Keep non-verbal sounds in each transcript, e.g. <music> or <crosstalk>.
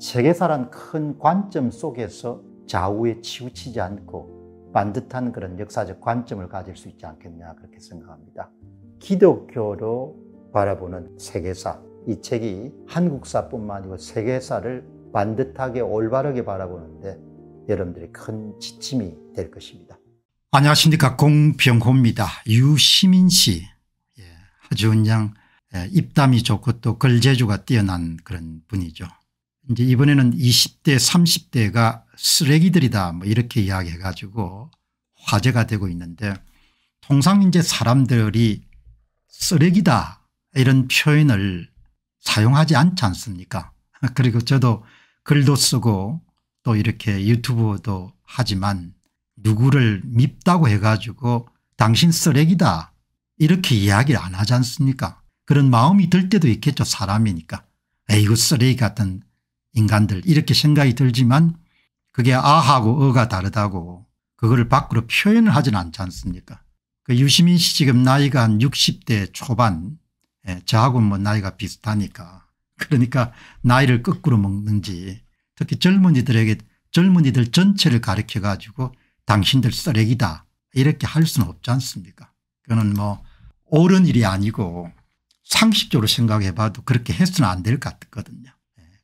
세계사란 큰 관점 속에서 좌우에 치우치지 않고 반듯한 그런 역사적 관점을 가질 수 있지 않겠냐 그렇게 생각합니다. 기독교로 바라보는 세계사 이 책이 한국사뿐만 아니고 세계사를 반듯하게 올바르게 바라보는데 여러분들이 큰 지침이 될 것입니다. 안녕하십니까 공병호입니다. 유시민 씨 아주 예, 그냥 예, 입담이 좋고 또 글재주가 뛰어난 그런 분이죠. 이제 이번에는 20대 30대가 쓰레기들이다 뭐 이렇게 이야기해 가지고 화제가 되고 있는데 통상 이제 사람들이 쓰레기다 이런 표현을 사용하지 않지 않습니까 <laughs> 그리고 저도 글도 쓰고 또 이렇게 유튜브도 하지만 누구를 밉다고 해가지고 당신 쓰레기다 이렇게 이야기를 안 하지 않습니까 그런 마음이 들 때도 있겠죠 사람이니까 에이 이거 쓰레기 같은 인간들 이렇게 생각이 들지만 그게 아하고 어가 다르다고 그걸 밖으로 표현을 하진 않지 않습니까 그 유시민 씨 지금 나이가 한 60대 초반 예, 저하고 뭐 나이가 비슷하니까 <laughs> 그러니까 나이를 거꾸로 먹는지 특히 젊은이들에게 젊은이들 전체를 가르쳐 가지고 당신들 쓰레기다 이렇게 할 수는 없지 않습니까 그거는 뭐 옳은 일이 아니고 상식적으로 생각해 봐도 그렇게 해서는 안 될 것 같거든요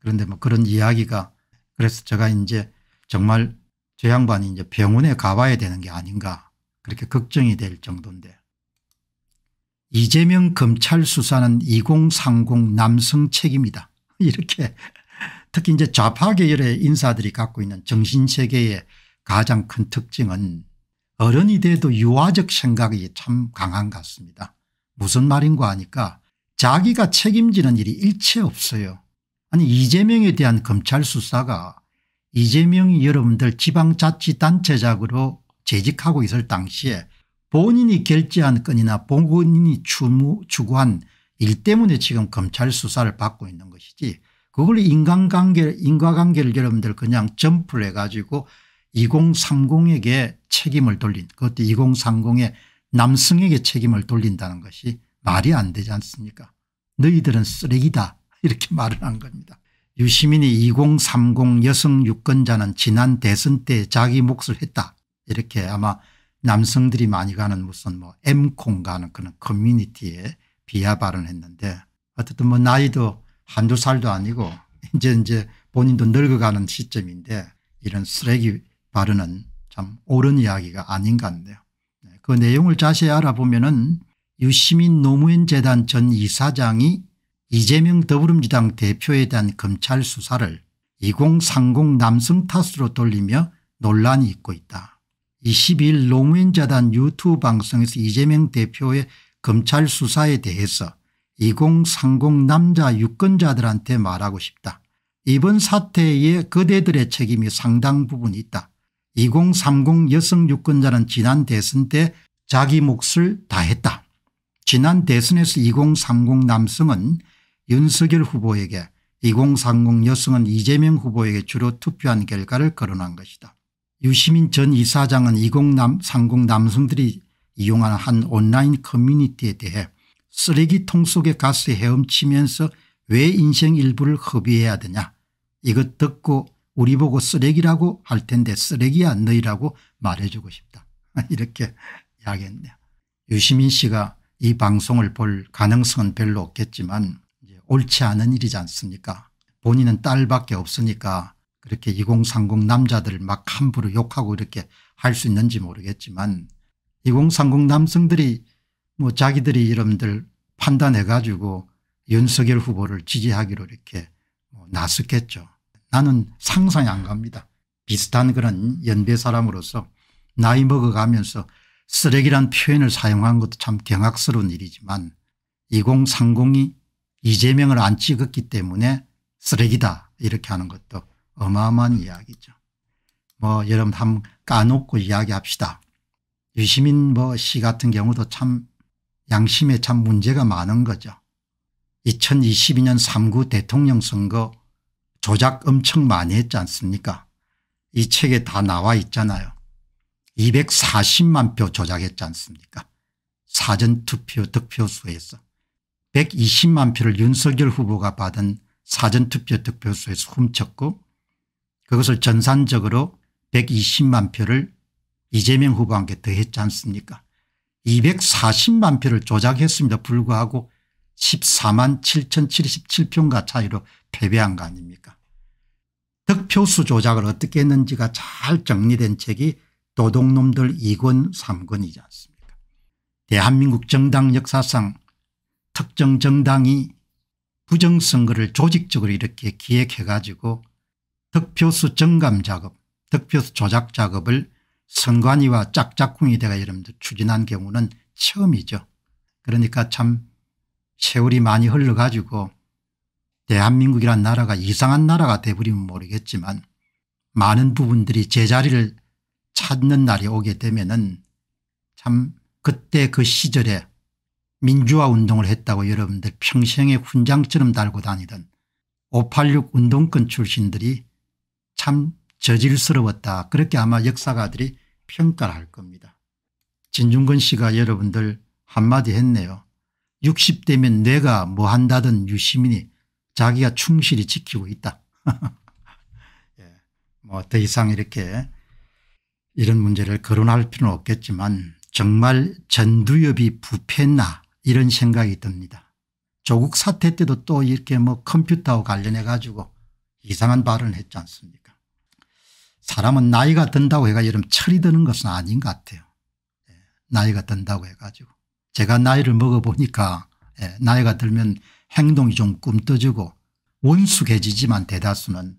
그런데 뭐 그런 이야기가 그래서 제가 이제 정말 저 양반이 이제 병원에 가봐야 되는 게 아닌가 그렇게 걱정이 될 정도인데 이재명 검찰 수사는 2030 남성 책임이다 <laughs> 이렇게 특히 이제 좌파계열의 인사들이 갖고 있는 정신세계의 가장 큰 특징은 어른이 돼도 유아적 생각이 참 강한 것 같습니다. 무슨 말인가 하니까 자기가 책임지는 일이 일체 없어요. 아니 이재명에 대한 검찰 수사가 이재명이 여러분들 지방자치단체장으로 재직하고 있을 당시에 본인이 결제한 건이나 본인이 추구한 일 때문에 지금 검찰 수사를 받고 있는 것이지 그걸 인간관계 인과관계를 여러분들 그냥 점프를 해가지고 2030에게 책임을 돌린 그것도 2030에 남성에게 책임을 돌린다는 것이 말이 안 되지 않습니까 너희들은 쓰레기다 이렇게 말을 한 겁니다. 유시민이 2030 여성 유권자는 지난 대선 때 자기 몫을 했다. 이렇게 아마 남성들이 많이 가는 무슨 뭐 M콩 가는 그런 커뮤니티에 비하 발언 했는데 어쨌든 뭐 나이도 한두 살도 아니고 이제 이제 본인도 늙어가는 시점인데 이런 쓰레기 발언은 참 옳은 이야기가 아닌가 한데요. 네, 그 내용을 자세히 알아보면은 유시민 노무현 재단 전 이사장이 이재명 더불어민주당 대표에 대한 검찰 수사를 2030 남성 탓으로 돌리며 논란이 있고 있다. 22일 노무현 재단 유튜브 방송에서 이재명 대표의 검찰 수사에 대해서 2030 남자 유권자들한테 말하고 싶다. 이번 사태에 그대들의 책임이 상당 부분 있다. 2030 여성 유권자는 지난 대선 때 자기 몫을 다했다. 지난 대선에서 2030 남성은 윤석열 후보에게 2030 여성은 이재명 후보에게 주로 투표한 결과를 거론한 것이다. 유시민 전 이사장은 2030 남성들이 이용하는 한 온라인 커뮤니티에 대해 쓰레기통 속에 가스 헤엄치면서 왜 인생 일부를 허비해야 되냐 이것 듣고 우리 보고 쓰레기라고 할 텐데 쓰레기야 너희라고 말해주고 싶다 <laughs> 이렇게 이야기했네요. 유시민 씨가 이 방송을 볼 가능성은 별로 없겠지만 옳지 않은 일이지 않습니까 본인은 딸밖에 없으니까 그렇게 2030 남자들 막 함부로 욕하고 이렇게 할 수 있는지 모르겠지만 2030 남성들이 뭐 자기들이 이름들 판단해 가지고 윤석열 후보를 지지하기로 이렇게 뭐 나섰겠죠. 나는 상상이 안 갑니다. 비슷한 그런 연배 사람으로서 나이 먹어가면서 쓰레기란 표현을 사용한 것도 참 경악스러운 일이지만 2030이 이재명을 안 찍었기 때문에 쓰레기다 이렇게 하는 것도 어마어마한 이야기죠. 뭐 여러분 한번 까놓고 이야기합시다. 유시민 뭐씨 같은 경우도 참 양심에 참 문제가 많은 거죠. 2022년 3구 대통령 선거 조작 엄청 많이 했지 않습니까 이 책에 다 나와 있잖아요. 240만 표 조작했지 않습니까 사전투표 득표수에서. 120만 표를 윤석열 후보가 받은 사전투표 득표수에서 훔쳤고 그것을 전산적으로 120만 표를 이재명 후보한테 더했지 않습니까 240만 표를 조작했습니다. 불구하고 14만 7077표인가 차이로 패배한 거 아닙니까 득표수 조작을 어떻게 했는지가 잘 정리된 책이 도둑놈들 2권 3권이지 않습니까 대한민국 정당 역사상 특정 정당이 부정선거를 조직적으로 이렇게 기획해 가지고 득표수 정감 작업 득표수 조작 작업을 선관위와 짝짝꿍이 대가 여러분들 추진한 경우는 처음이죠. 그러니까 참 세월이 많이 흘러가지고 대한민국이란 나라가 이상한 나라가 돼버리면 모르겠지만 많은 부분들이 제자리를 찾는 날이 오게 되면 은참 그때 그 시절에 민주화 운동을 했다고 여러분들 평생에 훈장처럼 달고 다니던 586 운동권 출신들이 참 저질스러웠다 그렇게 아마 역사가들이 평가를 할 겁니다. 진중근 씨가 여러분들 한마디 했네요. 60대면 내가 뭐 한다던 유시민이 자기가 충실히 지키고 있다. <laughs> 예, 뭐 더 이상 이렇게 이런 문제를 거론할 필요는 없겠지만 정말 전두엽이 부패했나 이런 생각이 듭니다. 조국 사태 때도 또 이렇게 뭐 컴퓨터와 관련해 가지고 이상한 발언을 했지 않습니까 사람은 나이가 든다고 해가 여름 철이 드는 것은 아닌 것 같아요. 예, 나이가 든다고 해가지고 제가 나이를 먹어보니까 예, 나이가 들면 행동이 좀 꿈떠지고 원숙해지지만 대다수는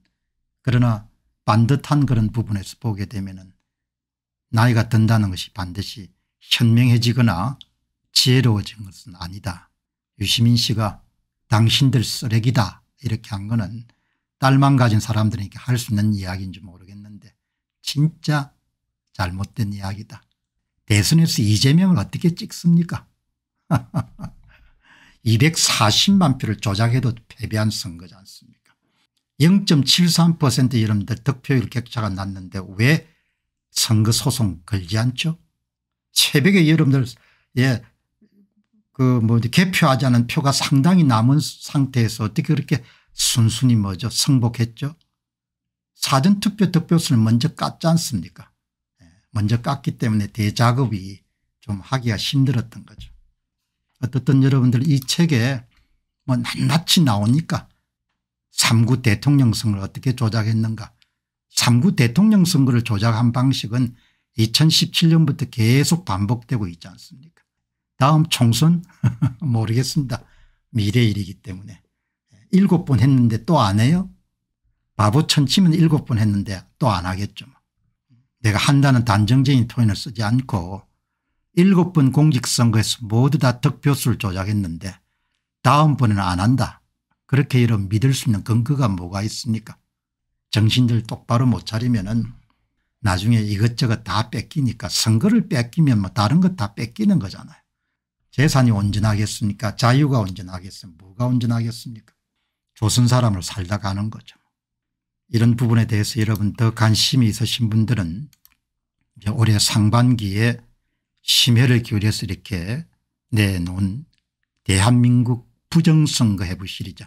그러나 반듯한 그런 부분에서 보게 되면 은 나이가 든다는 것이 반드시 현명해지거나 지혜로워진 것은 아니다. 유시민 씨가 당신들 쓰레기다 이렇게 한 거는 딸만 가진 사람들에게 할 수 있는 이야기인지 모르겠는데 진짜 잘못된 이야기다. 대선에서 이재명을 어떻게 찍습니까? 240만 <laughs> 표를 조작해도 패배한 선거지 않습니까? 0.73% 여러분들 득표율 격차가 났는데 왜 선거 소송 걸지 않죠? 새벽에 여러분들 예, 그뭐 개표하자는 표가 상당히 남은 상태에서 어떻게 그렇게 순순히 뭐죠 승복했죠. 사전투표 득표수를 먼저 깠지 않습니까 예, 먼저 깠기 때문에 대작업이 좀 하기가 힘들었던 거죠. 어떻든 여러분들 이 책에 뭐 낱낱이 나오니까 3구 대통령 선거를 어떻게 조작했는가 3구 대통령 선거를 조작한 방식은 2017년부터 계속 반복되고 있지 않습니까 다음 총선 <laughs> 모르겠습니다. 미래 일이기 때문에. 일곱 번 했는데 또 안 해요? 바보천 치면 일곱 번 했는데 또 안 하겠죠. 뭐. 내가 한다는 단정적인 표현을 쓰지 않고 일곱 번 공직선거에서 모두 다 득표수를 조작했는데 다음번에는 안 한다. 그렇게 이런 믿을 수 있는 근거가 뭐가 있습니까 정신들 똑바로 못 차리면 은 나중에 이것저것 다 뺏기니까 선거를 뺏기면 뭐 다른 것 다 뺏기는 거잖아요. 재산이 온전하겠습니까 자유가 온전하겠습니까 뭐가 온전하겠습니까 조선 사람을 살다 가는 거죠. 이런 부분에 대해서 여러분 더 관심이 있으신 분들은 올해 상반기에 심혈을 기울여서 이렇게 내놓은 대한민국 부정선거 해보 시리즈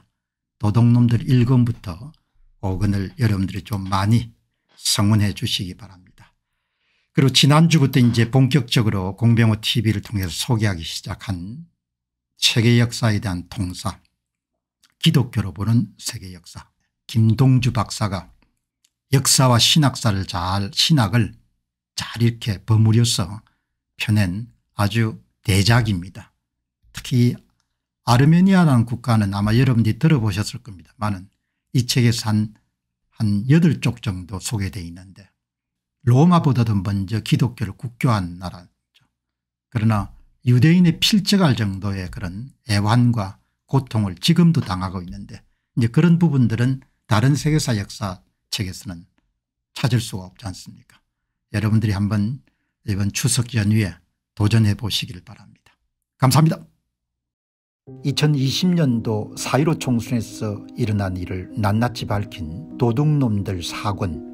도둑놈들 1권부터 5권을 여러분들이 좀 많이 성원해 주시기 바랍니다. 그리고 지난주부터 이제 본격적으로 공병호 tv를 통해서 소개하기 시작한 세계 역사에 대한 통사 기독교로 보는 세계 역사 김동주 박사가 역사와 신학사를 잘 신학을 잘 이렇게 버무려서 펴낸 아주 대작입니다. 특히 아르메니아라는 국가는 아마 여러분들이 들어보셨을 겁니다많은이 책에서 한, 한 8쪽 정도 소개되어 있는데 로마보다도 먼저 기독교를 국교한 나라죠. 그러나 유대인의 필적할 정도의 그런 애환과 고통을 지금도 당하고 있는데 이제 그런 부분들은 다른 세계사 역사 책에서는 찾을 수가 없지 않습니까 여러분들이 한번 이번 추석 연휴에 도전해 보시길 바랍니다. 감사합니다. 2020년도 4.15 총선에서 일어난 일을 낱낱이 밝힌 도둑놈들 사건